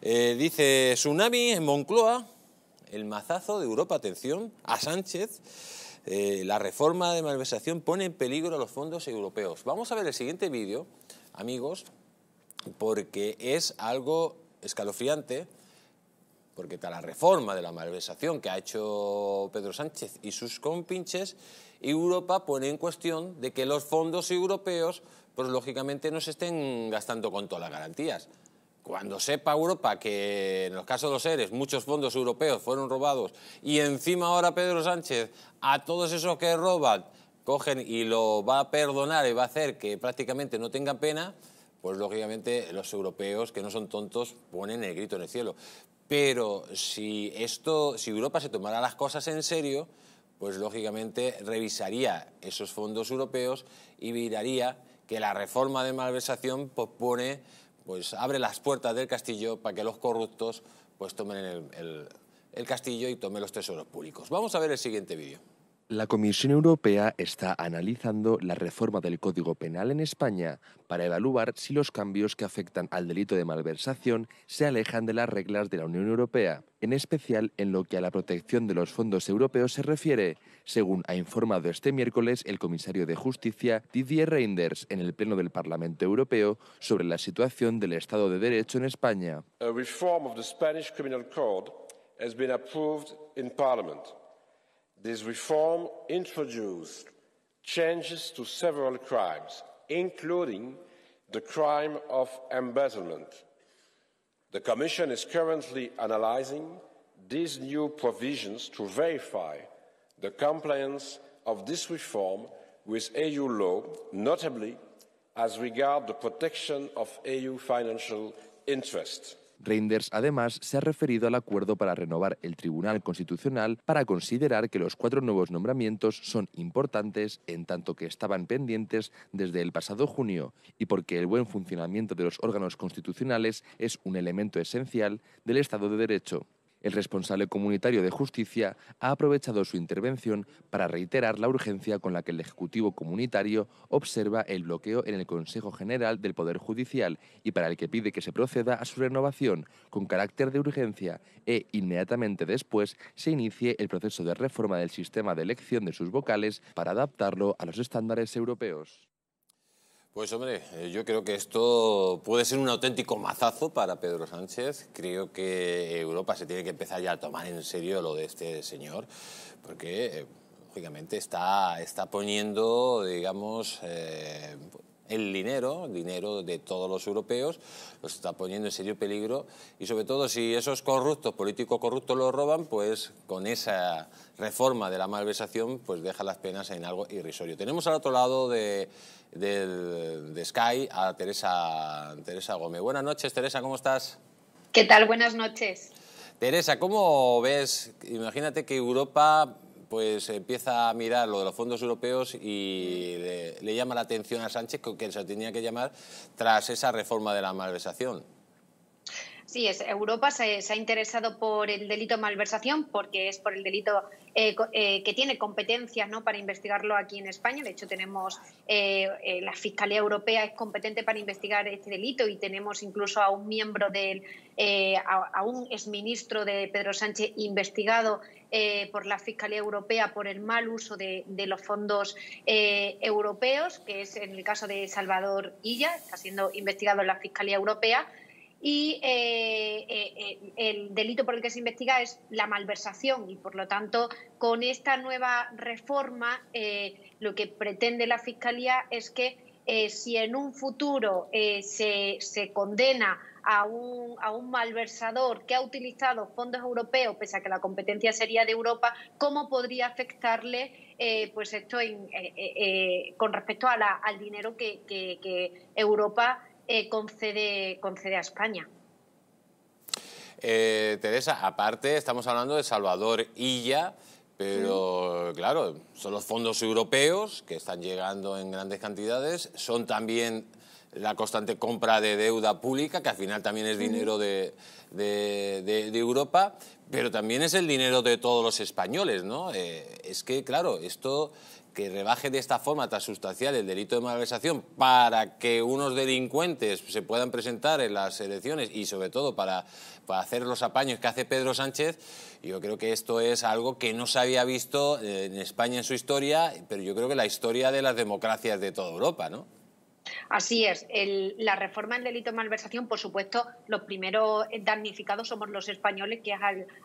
Eh, dice, tsunami en Moncloa, el mazazo de Europa, atención, a Sánchez. Eh, la reforma de malversación pone en peligro a los fondos europeos. Vamos a ver el siguiente vídeo, amigos, porque es algo escalofriante, porque está la reforma de la malversación que ha hecho Pedro Sánchez y sus compinches, Europa pone en cuestión de que los fondos europeos, pues lógicamente, no se estén gastando con todas las garantías. Cuando sepa Europa que en los casos de los seres muchos fondos europeos fueron robados y encima ahora Pedro Sánchez a todos esos que roban cogen y lo va a perdonar y va a hacer que prácticamente no tengan pena, pues lógicamente los europeos que no son tontos ponen el grito en el cielo. Pero si esto, si Europa se tomara las cosas en serio, pues lógicamente revisaría esos fondos europeos y miraría que la reforma de malversación pues, pone pues abre las puertas del castillo para que los corruptos pues tomen el, el castillo y tomen los tesoros públicos. Vamos a ver el siguiente vídeo. La Comisión Europea está analizando la reforma del Código Penal en España para evaluar si los cambios que afectan al delito de malversación se alejan de las reglas de la Unión Europea, en especial en lo que a la protección de los fondos europeos se refiere, según ha informado este miércoles el comisario de Justicia Didier Reinders en el Pleno del Parlamento Europeo sobre la situación del Estado de Derecho en España. This reform introduced changes to several crimes, including the crime of embezzlement. The Commission is currently analysing these new provisions to verify the compliance of this reform with EU law, notably as regards the protection of EU financial interests. Reinders además se ha referido al acuerdo para renovar el Tribunal Constitucional para considerar que los cuatro nuevos nombramientos son importantes en tanto que estaban pendientes desde el pasado junio y porque el buen funcionamiento de los órganos constitucionales es un elemento esencial del Estado de Derecho. El responsable comunitario de justicia ha aprovechado su intervención para reiterar la urgencia con la que el Ejecutivo comunitario observa el bloqueo en el Consejo General del Poder Judicial y para el que pide que se proceda a su renovación con carácter de urgencia e inmediatamente después se inicie el proceso de reforma del sistema de elección de sus vocales para adaptarlo a los estándares europeos. Pues hombre, eh, yo creo que esto puede ser un auténtico mazazo para Pedro Sánchez. Creo que Europa se tiene que empezar ya a tomar en serio lo de este señor, porque eh, lógicamente está, poniendo, digamos, eh, el dinero, dinero de todos los europeos, lo está poniendo en serio peligro y sobre todo si esos corruptos, políticos corruptos lo roban, pues con esa reforma de la malversación pues deja las penas en algo irrisorio. Tenemos al otro lado de del, de Sky a Teresa, Teresa Gómez. Buenas noches, Teresa, ¿cómo estás? ¿Qué tal? Buenas noches. Teresa, ¿cómo ves? Imagínate que Europa pues empieza a mirar lo de los fondos europeos y le, llama la atención a Sánchez que se tenía que llamar tras esa reforma de la malversación. Sí, es, Europa se, ha interesado por el delito de malversación porque es por el delito eh, eh, que tiene competencias ¿no? para investigarlo aquí en España. De hecho, tenemos eh, la Fiscalía Europea es competente para investigar este delito y tenemos incluso a un miembro del, a, un exministro de Pedro Sánchez investigado por la Fiscalía Europea por el mal uso de, de los fondos europeos, que es en el caso de Salvador Illa, está siendo investigado en la Fiscalía Europea y eh, eh, eh, el delito por el que se investiga es la malversación y por lo tanto con esta nueva reforma lo que pretende la Fiscalía es que si en un futuro se, se, condena a un, a un malversador que ha utilizado fondos europeos, pese a que la competencia sería de Europa, ¿cómo podría afectarle pues esto con respecto a al dinero que, que Europa eh, concede, concede a España. Eh, Teresa, aparte estamos hablando de Salvador Illa, pero claro, son los fondos europeos que están llegando en grandes cantidades, son también la constante compra de deuda pública, que al final también es dinero de, Europa, pero también es el dinero de todos los españoles, ¿no? Eh, es que, claro, esto que rebaje de esta forma tan sustancial el delito de malversación para que unos delincuentes se puedan presentar en las elecciones y sobre todo para, para hacer los apaños que hace Pedro Sánchez, yo creo que esto es algo que no se había visto en España en su historia, pero yo creo que la historia de las democracias de toda Europa, ¿no? Así es. la reforma del delito de malversación, por supuesto, los primeros damnificados somos los españoles, que es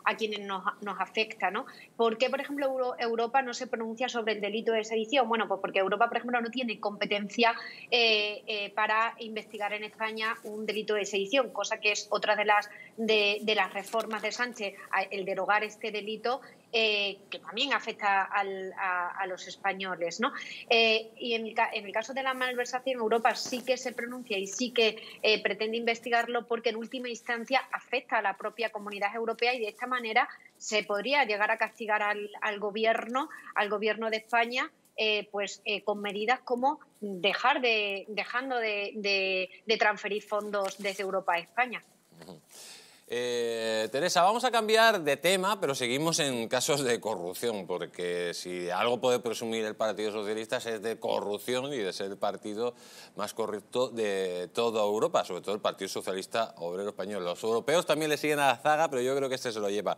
a quienes nos, nos, afecta. ¿no? ¿Por qué, por ejemplo, Europa no se pronuncia sobre el delito de sedición? Bueno, pues porque Europa, por ejemplo, no tiene competencia eh, eh, para investigar en España un delito de sedición, cosa que es otra de las, de las reformas de Sánchez, el derogar este delito eh, que también afecta a, los españoles. Eh, y en el, caso de la malversación, Europa sí que se pronuncia y sí que eh, pretende investigarlo porque en última instancia afecta a la propia comunidad europea y de esta manera se podría llegar a castigar al, gobierno, al gobierno de España. pues con medidas como dejar de dejando de, transferir fondos desde Europa a España. Eh, Teresa, vamos a cambiar de tema, pero seguimos en casos de corrupción, porque si algo puede presumir el Partido Socialista es de corrupción y de ser el partido más corrupto de toda Europa, sobre todo el Partido Socialista Obrero Español. Los europeos también le siguen a la zaga, pero yo creo que este se lo lleva.